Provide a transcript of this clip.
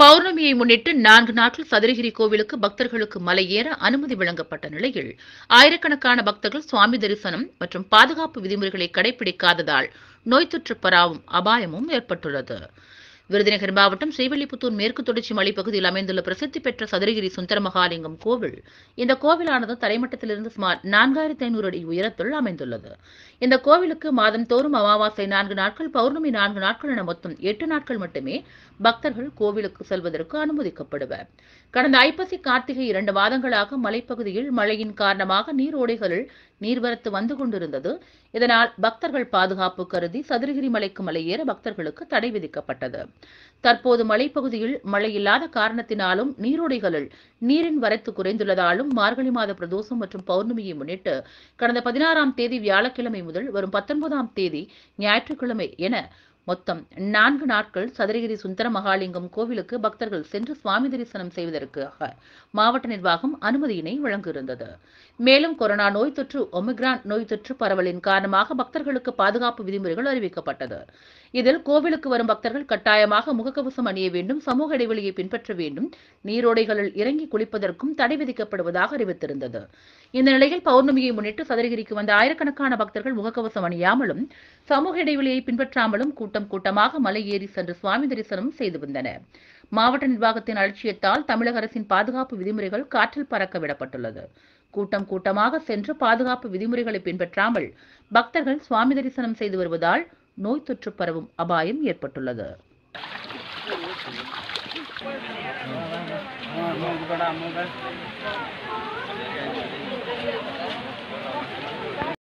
பௌர்ணமியை முன்னிட்டு நான்கு நாட்கள் சதுரகிரி கோவிலுக்கு பக்தர்களுக்கு மலையேற அனுமதி வழங்கப்பட்ட நிலையில் ஆயிரக்கணக்கான பக்தர்கள் சுவாமி தரிசனம் மற்றும் பாதுகாப்பு விதிமுறைகளை கடைபிடிக்காததால் நோய் தொற்று பராவும் அபாயமும் ஏற்பட்டுள்ளது விருதுநகர் மாவட்டம் ஸ்ரீவில்லிபுத்தூர் மேற்கு தொடர்ச்சி மலைப்பகுதியில் அமைந்துள்ள பிரசித்தி பெற்ற சதுரகிரி சுந்தர மகாலிங்கம் கோவில் இந்த கோவிலானது தரைமட்டத்திலிருந்து சுமார் நான்காயிரத்தி ஐநூறு அடி உயரத்தில் அமைந்துள்ளது இந்த கோவிலுக்கு தோறும் அமாவாசை நான்கு நாட்கள் பௌர்ணமி நான்கு நாட்கள் என மொத்தம் எட்டு நாட்கள் மட்டுமே பக்தர்கள் கோவிலுக்கு செல்வதற்கு அனுமதிக்கப்படுவர் கடந்த ஐப்பசி கார்த்திகை இரண்டு மாதங்களாக மலைப்பகுதியில் மழையின் காரணமாக நீரோடைகளில் நீர்வரத்து வந்து கொண்டிருந்தது இதனால் பக்தர்கள் பாதுகாப்பு கருதி சதுரகிரி மலைக்கு மலையேற பக்தர்களுக்கு தடை விதிக்கப்பட்டது தற்போது மலைப்பகுதியில் மழை இல்லாத காரணத்தினாலும் நீரோடைகளில் நீரின் வரத்து குறைந்துள்ளதாலும் மார்கழி மாத பிரதோஷம் மற்றும் பௌர்ணமியை முன்னிட்டு கடந்த பதினாறாம் தேதி வியாழக்கிழமை முதல் வரும் பத்தொன்பதாம் தேதி ஞாயிற்றுக்கிழமை என மொத்தம் நான்கு நாட்கள் சதுரகிரி சுந்தர மகாலிங்கம் கோவிலுக்கு பக்தர்கள் சென்று சுவாமி தரிசனம் செய்வதற்காக மாவட்ட நிர்வாகம் அனுமதியினை வழங்கியிருந்தது மேலும் கொரோனா நோய் தொற்று ஒமிக்ரான் நோய் தொற்று பரவலின் காரணமாக பக்தர்களுக்கு பாதுகாப்பு விதிமுறைகள் அறிவிக்கப்பட்டது இதில் கோவிலுக்கு வரும் பக்தர்கள் கட்டாயமாக முகக்கவசம் அணிய வேண்டும் சமூக இடைவெளியை பின்பற்ற வேண்டும் நீரோடைகளில் இறங்கி குளிப்பதற்கும் தடை விதிக்கப்படுவதாக அறிவித்திருந்தது இந்த நிலையில் பௌர்ணமியை முன்னிட்டு சதுரகிரிக்கு வந்த ஆயிரக்கணக்கான பக்தர்கள் முகக்கவசம் அணியாமலும் சமூக இடைவெளியை பின்பற்றாமலும் கூட்டம் கூட்டமாக மலை ஏறி சென்று சுவாமி தரிசனம் செய்து வந்தன மாவட்ட நிர்வாகத்தின் அலட்சியத்தால் தமிழக அரசின் பாதுகாப்பு விதிமுறைகள் காற்றில் பறக்க விடப்பட்டுள்ளது கூட்டம் கூட்டமாக சென்று பாதுகாப்பு விதிமுறைகளை பின்பற்றாமல் பக்தர்கள் சுவாமி தரிசனம் செய்து வருவதால் நோய் தொற்று பரவும் அபாயம் ஏற்பட்டுள்ளது